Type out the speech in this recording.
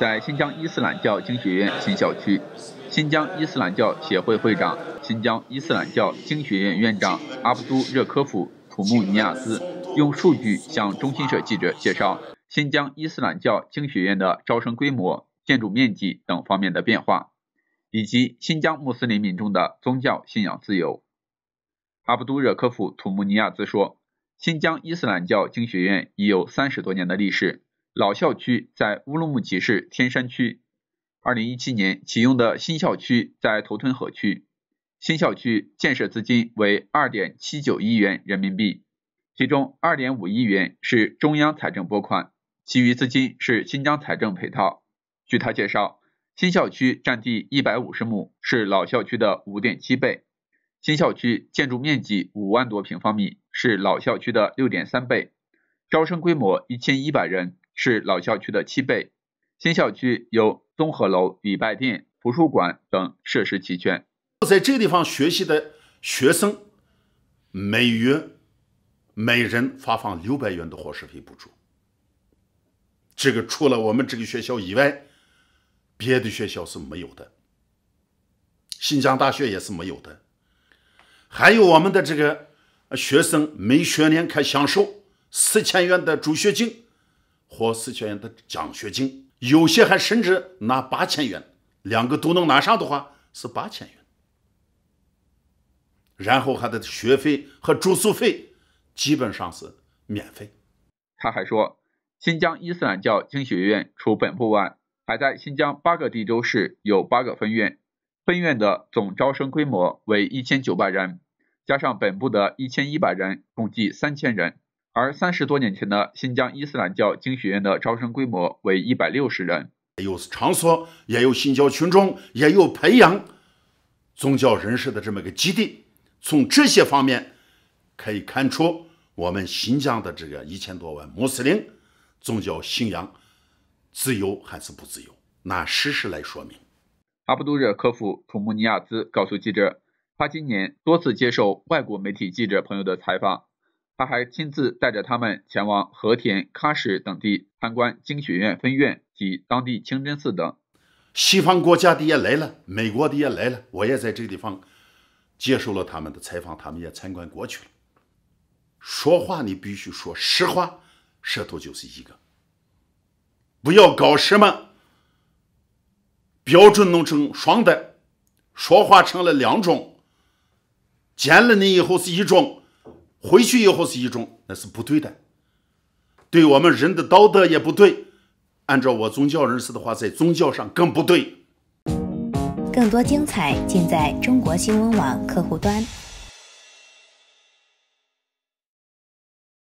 在新疆伊斯兰教经学院新校区，新疆伊斯兰教协会会长、新疆伊斯兰教经学院院长阿卜杜热科夫·土穆尼亚兹用数据向中新社记者介绍新疆伊斯兰教经学院的招生规模、建筑面积等方面的变化，以及新疆穆斯林民众的宗教信仰自由。阿卜杜热科夫·土穆尼亚兹说，新疆伊斯兰教经学院已有三十多年的历史。老校区在乌鲁木齐市天山区，二零一七年启用的新校区在头屯河区。新校区建设资金为二点七九亿元人民币，其中二点五亿元是中央财政拨款，其余资金是新疆财政配套。据他介绍，新校区占地一百五十亩，是老校区的五点七倍；新校区建筑面积五万多平方米，是老校区的六点三倍；招生规模一千一百人。是老校区的七倍。新校区有综合楼、礼拜店、图书馆等设施齐全。在这个地方学习的学生，每月每人发放六百元的伙食费补助。这个除了我们这个学校以外，别的学校是没有的。新疆大学也是没有的。还有我们的这个学生每学年可享受四千元的助学金。获四千元的奖学金，有些还甚至拿八千元，两个都能拿上的话是八千元。然后他的学费和住宿费基本上是免费。他还说，新疆伊斯兰教经学院除本部外，还在新疆八个地州市有八个分院，分院的总招生规模为一千九百人，加上本部的一千一百人，共计三千人。而三十多年前的新疆伊斯兰教经学院的招生规模为一百六十人，有场所，也有信教群众，也有培养宗教人士的这么个基地。从这些方面可以看出，我们新疆的这个一千多万穆斯林，宗教信仰自由还是不自由？拿事实来说明。阿卜杜热科夫·图穆尼亚兹告诉记者，他今年多次接受外国媒体记者朋友的采访。他还亲自带着他们前往和田、喀什等地参观经学院分院及当地清真寺等。西方国家的也来了，美国的也来了，我也在这个地方接受了他们的采访，他们也参观过去了。说话你必须说实话，舌头就是一个。不要搞什么标准弄成双的，说话成了两种。见了你以后是一种。回去以后是一种，那是不对的，对我们人的道德也不对。按照我宗教人士的话，在宗教上更不对。更多精彩尽在中国新闻网客户端。